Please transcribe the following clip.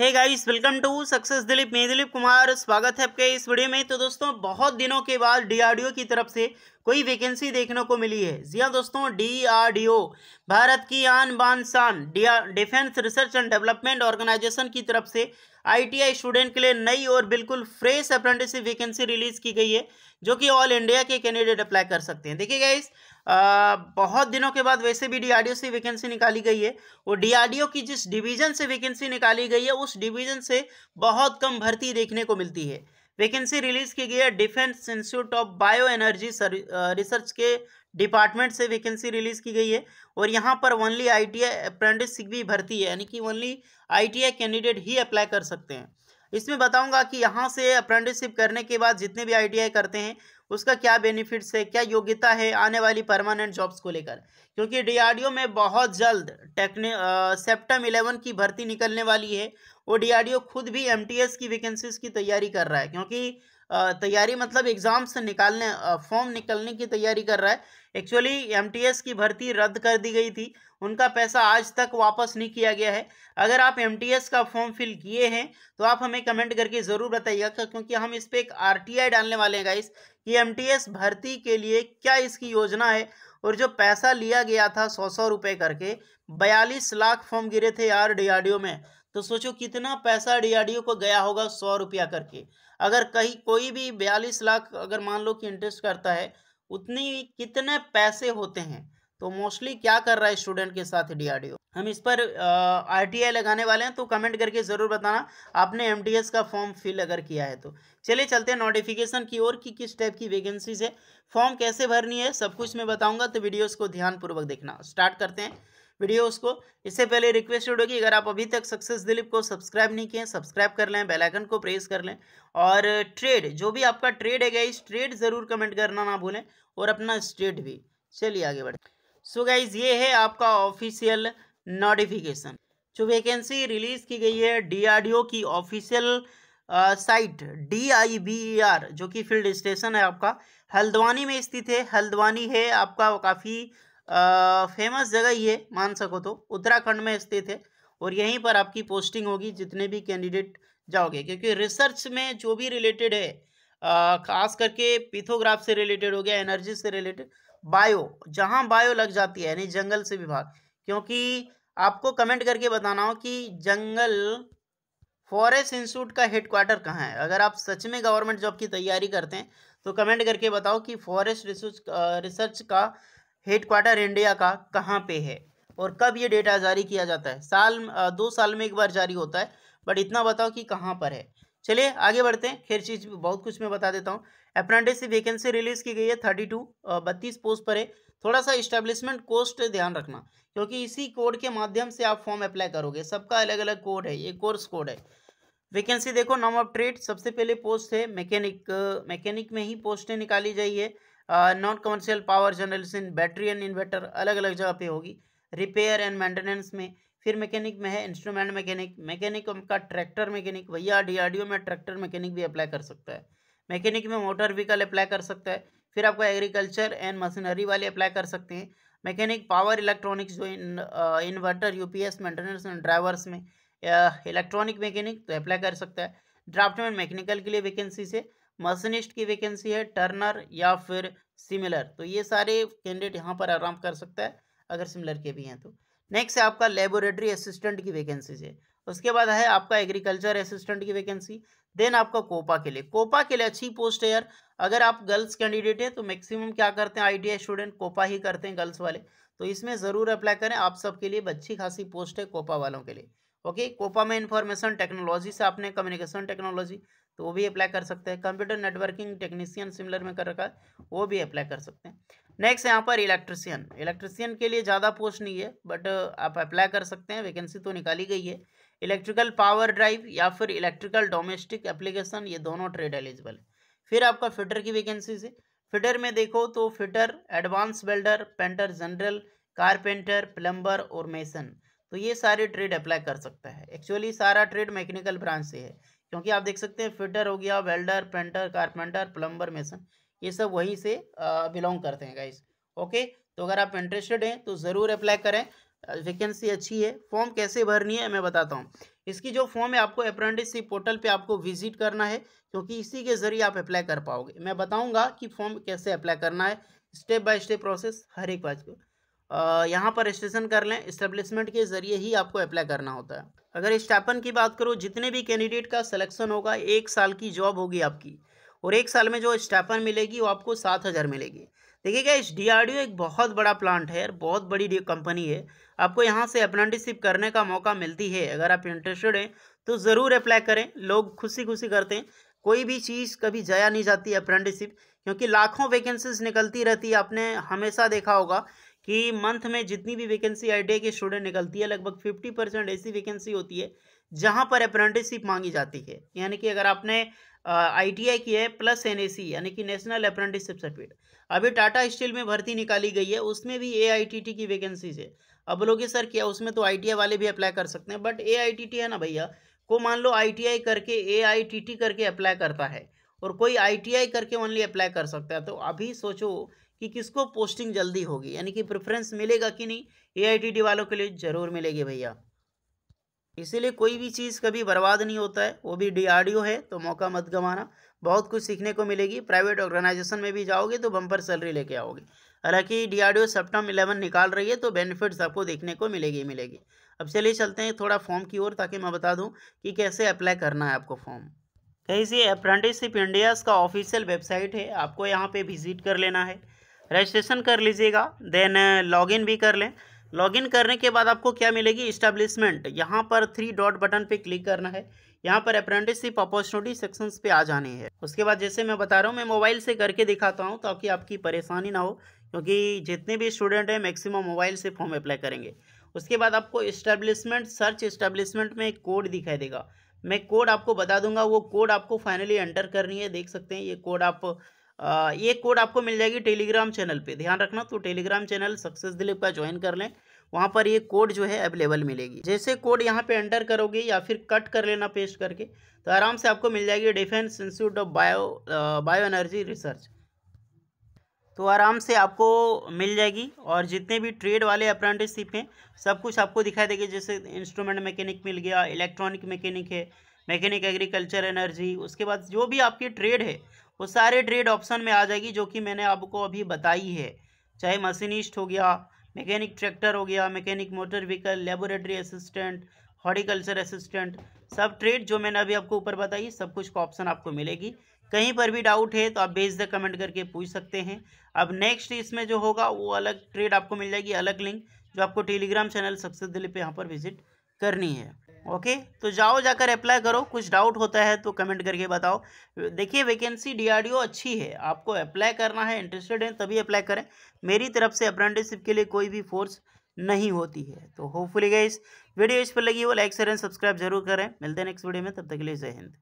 hey guys welcome to success Dilip मैं दिलीप कुमार स्वागत है आपके इस वीडियो में तो दोस्तों बहुत दिनों के बाद डीआरडीओ की तरफ से कोई वैकेंसी देखने को मिली है जी हाँ दोस्तों डीआरडीओ भारत की आन बान शान defence research and development organisation की तरफ से आईटीआई स्टूडेंट के लिए नई और बिल्कुल फ्रेश अप्रेंटिसिप वैकेंसी रिलीज की गई है जो कि ऑल इंडिया के कैंडिडेट अप्लाई कर सकते हैं देखिए गाइस बहुत दिनों के बाद वैसे भी डीआरडीओ से वैकेंसी निकाली गई है वो डीआरडीओ की जिस डिवीज़न से वैकेंसी निकाली गई है उस डिवीज़न से बहुत कम भर्ती देखने को मिलती है वैकेंसी रिलीज की गई है defence institute of bio energy research के डिपार्टमेंट से वैकेंसी रिलीज की गई है और यहाँ पर ओनली आई टी अप्रेंटिसशिप भी भर्ती है यानी कि ओनली आई कैंडिडेट ही अप्लाई कर सकते हैं इसमें बताऊंगा कि यहाँ से अप्रेंटिसशिप करने के बाद जितने भी आई करते हैं उसका क्या बेनिफिट्स है क्या योग्यता है आने वाली परमानेंट जॉब्स को लेकर क्योंकि डीआरडीओ में बहुत जल्द टेक्नि सेप्टम इलेवन की भर्ती निकलने वाली है और डीआरडीओ खुद भी एमटीएस की वैकेंसीज की तैयारी कर रहा है क्योंकि तैयारी मतलब एग्ज़ाम से निकालने फॉर्म निकलने की तैयारी कर रहा है एक्चुअली एमटीएस की भर्ती रद्द कर दी गई थी उनका पैसा आज तक वापस नहीं किया गया है अगर आप एमटीएस का फॉर्म फिल किए हैं तो आप हमें कमेंट करके ज़रूर बताइएगा क्योंकि हम इस पर एक आर डालने वाले हैं गाइस कि एम भर्ती के लिए क्या इसकी योजना है और जो पैसा लिया गया था सौ सौ रुपये करके बयालीस लाख फॉर्म गिरे थे यार डी में तो सोचो कितना पैसा डीआरडीओ को गया होगा सौ रुपया करके अगर कहीं कोई भी बयालीस लाख अगर मान लो कि इंटरेस्ट करता है उतनी कितने पैसे होते हैं तो मोस्टली क्या कर रहा है स्टूडेंट के साथ डीआरडीओ हम इस पर आरटीआई लगाने वाले हैं तो कमेंट करके ज़रूर बताना आपने एमटीएस का फॉर्म फिल अगर किया है तो चलिए चलते हैं नोटिफिकेशन की ओर कि किस टाइप की वैकेंसीज है फॉर्म कैसे भरनी है सब कुछ मैं बताऊंगा तो वीडियोस को ध्यानपूर्वक देखना स्टार्ट करते हैं वीडियोस को इससे पहले रिक्वेस्टेड होगी अगर आप अभी तक सक्सेस दिलीप को सब्सक्राइब नहीं किए सब्सक्राइब कर लें बेल आइकन को प्रेस कर लें और ट्रेड जो भी आपका ट्रेड है गाइज ट्रेड ज़रूर कमेंट करना ना भूलें और अपना स्टेट भी चलिए आगे बढ़ें सो गाइज ये है आपका ऑफिशियल नोटिफिकेशन जो वैकेंसी रिलीज़ की गई है डीआरडीओ की official site D I B E R जो कि फील्ड स्टेशन है आपका हल्द्वानी में स्थित है हल्द्वानी है आपका काफ़ी फेमस जगह ही है मान सको तो उत्तराखंड में स्थित है और यहीं पर आपकी पोस्टिंग होगी जितने भी कैंडिडेट जाओगे क्योंकि रिसर्च में जो भी रिलेटेड है खास करके पिथोग्राफ से रिलेटेड हो गया एनर्जी से रिलेटेड बायो जहाँ बायो लग जाती है यानी जंगल से विभाग क्योंकि आपको कमेंट करके बताना हो कि जंगल फॉरेस्ट इंस्टीट्यूट का हेडक्वार्टर कहाँ है अगर आप सच में गवर्नमेंट जॉब की तैयारी करते हैं तो कमेंट करके बताओ कि फॉरेस्ट रिसर्च रिसर्च का हेडक्वार्टर इंडिया का कहाँ पे है और कब ये डेटा जारी किया जाता है साल दो साल में एक बार जारी होता है बट इतना बताओ कि कहाँ पर है चलिए आगे बढ़ते हैं खैर चीज़ बहुत कुछ मैं बता देता हूँ अप्रेंटिस वैकेंसी रिलीज़ की गई है थर्टी टू बत्तीस पोस्ट पर है थोड़ा सा इस्टेब्लिशमेंट कोस्ट ध्यान रखना क्योंकि इसी कोड के माध्यम से आप फॉर्म अप्लाई करोगे सबका अलग अलग कोड है ये कोर्स कोड है वैकेंसी देखो नॉम ऑफ ट्रेड सबसे पहले पोस्ट है मैकेनिक मैकेनिक में ही पोस्टें निकाली जाइए non commercial power generation battery and inverter अलग अलग जगह पे होगी रिपेयर एंड मेंटेनेंस में फिर मैकेनिक में है इंस्ट्रूमेंट मैकेनिक मैकेनिक का ट्रैक्टर मैकेनिक भैया डीआरडीओ में ट्रैक्टर मैकेनिक भी अप्लाई कर सकता है मैकेनिक में मोटर व्हीकल अप्लाई कर सकता है फिर आपको एग्रीकल्चर एंड मशीनरी वाले अप्लाई कर सकते हैं मैकेनिक पावर इलेक्ट्रॉनिक्स जो inverters maintenance and drivers में इलेक्ट्रॉनिक uh, मैकेनिक तो अप्लाई कर सकता है ड्राफ्टमैन मैकेनिकल के लिए वैकेंसी से मशीनिस्ट की वैकेंसी है टर्नर या फिर सिमिलर तो ये सारे कैंडिडेट यहाँ पर आराम कर सकता है अगर सिमिलर के भी हैं तो नेक्स्ट है आपका लेबोरेटरी असिस्टेंट की वैकेंसीज है उसके बाद है आपका एग्रीकल्चर असिस्टेंट की वैकेंसी देन आपका कोपा के लिए कोपा के लिए अच्छी पोस्ट है यार अगर आप गर्ल्स कैंडिडेट हैं तो मैक्सिमम क्या करते हैं आईटीआई स्टूडेंट कोपा ही करते हैं गर्ल्स वाले तो इसमें ज़रूर अप्लाई करें आप सबके लिए अच्छी खासी पोस्ट है कोपा वालों के लिए ओके कोपा में इंफॉर्मेशन टेक्नोलॉजी से आपने कम्युनिकेशन टेक्नोलॉजी तो वो भी अप्लाई कर सकते हैं कंप्यूटर नेटवर्किंग टेक्नीशियन सिमिलर में कर रखा है वो भी अप्लाई कर सकते हैं नेक्स्ट यहाँ पर इलेक्ट्रिशियन इलेक्ट्रिशियन के लिए ज़्यादा पोस्ट नहीं है बट आप अप्लाई कर सकते हैं वैकेंसी तो निकाली गई है इलेक्ट्रिकल पावर ड्राइव या फिर इलेक्ट्रिकल डोमेस्टिक एप्लीकेशन ये दोनों ट्रेड एलिजिबल है फिर आपका फिटर की वैकेंसी से फिटर में देखो तो fitter advance builder painter general carpenter plumber और मेसन तो ये सारे ट्रेड अप्लाई कर सकता है एक्चुअली सारा ट्रेड मैकेनिकल ब्रांच से है क्योंकि आप देख सकते हैं फिटर हो गया welder painter carpenter plumber mason ये सब वहीं से बिलोंग करते हैं गाइस ओके तो अगर आप इंटरेस्टेड हैं तो ज़रूर अप्लाई करें वैकेंसी अच्छी है फॉर्म कैसे भरनी है मैं बताता हूँ इसकी जो फॉर्म है आपको अप्रेंटिसशिप पोर्टल पे आपको विजिट करना है क्योंकि इसी के ज़रिए आप अप्लाई कर पाओगे मैं बताऊँगा कि फॉर्म कैसे अप्लाई करना है स्टेप बाय स्टेप प्रोसेस हर एक बात को यहाँ पर रजिस्ट्रेशन कर लें इस्टेब्लिशमेंट के ज़रिए ही आपको अप्लाई करना होता है अगर स्टापन की बात करो जितने भी कैंडिडेट का सिलेक्शन होगा एक साल की जॉब होगी आपकी और एक साल में जो स्टापन मिलेगी वो आपको सात हज़ार मिलेगी देखिए क्या इस डी एक बहुत बड़ा प्लांट है बहुत बड़ी कंपनी है आपको यहाँ से अप्रेंटिसिप करने का मौका मिलती है अगर आप इंटरेस्टेड हैं तो ज़रूर अप्लाई करें लोग खुशी खुशी करते हैं कोई भी चीज़ कभी जाया नहीं जाती अप्रेंटिसिप क्योंकि लाखों वैकेंसीज निकलती रहती है आपने हमेशा देखा होगा कि मंथ में जितनी भी वैकेंसी आई के स्टूडेंट निकलती है लगभग फिफ्टी परसेंट ऐसी वैकेंसी होती है जहां पर अप्रेंटिसशिप मांगी जाती है यानी कि अगर आपने आईटीआई की है प्लस एनएसी यानी कि नेशनल अप्रेंटिसशिप सर्टिफिकेट अभी टाटा स्टील में भर्ती निकाली गई है उसमें भी ए की वैकेंसीज है अब लोगे सर क्या उसमें तो आई वाले भी अप्लाई कर सकते हैं बट ए है ना भैया को मान लो आई करके ए करके अप्लाई करता है और कोई आई करके ओनली अप्लाई कर सकता है तो अभी सोचो कि किसको पोस्टिंग जल्दी होगी यानी कि प्रेफरेंस मिलेगा कि नहीं एआईटीटी वालों के लिए ज़रूर मिलेगी भैया इसीलिए कोई भी चीज़ कभी बर्बाद नहीं होता है वो भी डीआरडीओ है तो मौका मत गंवाना बहुत कुछ सीखने को मिलेगी प्राइवेट ऑर्गेनाइजेशन में भी जाओगे तो बम्पर सैलरी लेके आओगे हालांकि डी आर डी ओ सेप्टम इलेवन निकाल रही है तो बेनिफिट्स आपको देखने को मिलेगी मिलेगी अब चलिए चलते हैं थोड़ा फॉर्म की ओर ताकि मैं बता दूं कि कैसे अप्लाई करना है आपको फॉर्म कहीं से अप्रेंटिसशिप इंडियाज़ का ऑफिशियल वेबसाइट है आपको यहाँ पे विजिट कर लेना है रजिस्ट्रेशन कर लीजिएगा देन लॉगिन uh, भी कर लें लॉगिन करने के बाद आपको क्या मिलेगी इस्टेब्लिशमेंट यहाँ पर थ्री डॉट बटन पे क्लिक करना है यहाँ पर अप्रेंटिसशिप अपॉर्चुनिटी सेक्शंस पे आ जाने हैं उसके बाद जैसे मैं बता रहा हूँ मैं मोबाइल से करके दिखाता हूँ ताकि आपकी परेशानी ना हो क्योंकि जितने भी स्टूडेंट हैं मैक्सिमम मोबाइल से फॉर्म अप्लाई करेंगे उसके बाद आपको इस्टेब्लिशमेंट सर्च इस्टेब्लिशमेंट में एक कोड दिखाई देगा मैं कोड आपको बता दूंगा वो कोड आपको फाइनली एंटर करनी है देख सकते हैं ये कोड आप ये कोड आपको मिल जाएगी टेलीग्राम चैनल पे ध्यान रखना तो टेलीग्राम चैनल सक्सेस दिलीप का ज्वाइन कर लें वहाँ पर ये कोड जो है अवेलेबल मिलेगी जैसे कोड यहाँ पे एंटर करोगे या फिर कट कर लेना पेस्ट करके तो आराम से आपको मिल जाएगी defence institute of bio bio energy research तो आराम से आपको मिल जाएगी और जितने भी ट्रेड वाले अप्रेंटिसशिप हैं सब कुछ आपको दिखाई देगी जैसे इंस्ट्रूमेंट मैकेनिक मिल गया इलेक्ट्रॉनिक मैकेनिक है मैकेनिक एग्रीकल्चर एनर्जी उसके बाद जो भी आपकी ट्रेड है वो सारे ट्रेड ऑप्शन में आ जाएगी जो कि मैंने आपको अभी बताई है चाहे मशीनिस्ट हो गया मैकेनिक ट्रैक्टर हो गया mechanic motor vehicle laboratory assistant horticulture assistant सब ट्रेड जो मैंने अभी आपको ऊपर बताई सब कुछ का ऑप्शन आपको मिलेगी कहीं पर भी डाउट है तो आप बेच द कमेंट करके पूछ सकते हैं अब नेक्स्ट इसमें जो होगा वो अलग ट्रेड आपको मिल जाएगी अलग लिंक जो आपको टेलीग्राम चैनल सक्सेस दिल्ली पे यहाँ पर विजिट करनी है ओके तो जाओ जाकर अप्लाई करो कुछ डाउट होता है तो कमेंट करके बताओ देखिए वैकेंसी डीआरडीओ अच्छी है आपको अप्लाई करना है इंटरेस्टेड है तभी अप्लाई करें मेरी तरफ से अप्रेंटिसशिप के लिए कोई भी फोर्स नहीं होती है तो होपफुली गाइस वीडियो इस पर लगी हो लाइक शेयर एंड सब्सक्राइब जरूर करें मिलते हैं नेक्स्ट वीडियो में तब तक के लिए जय हिंद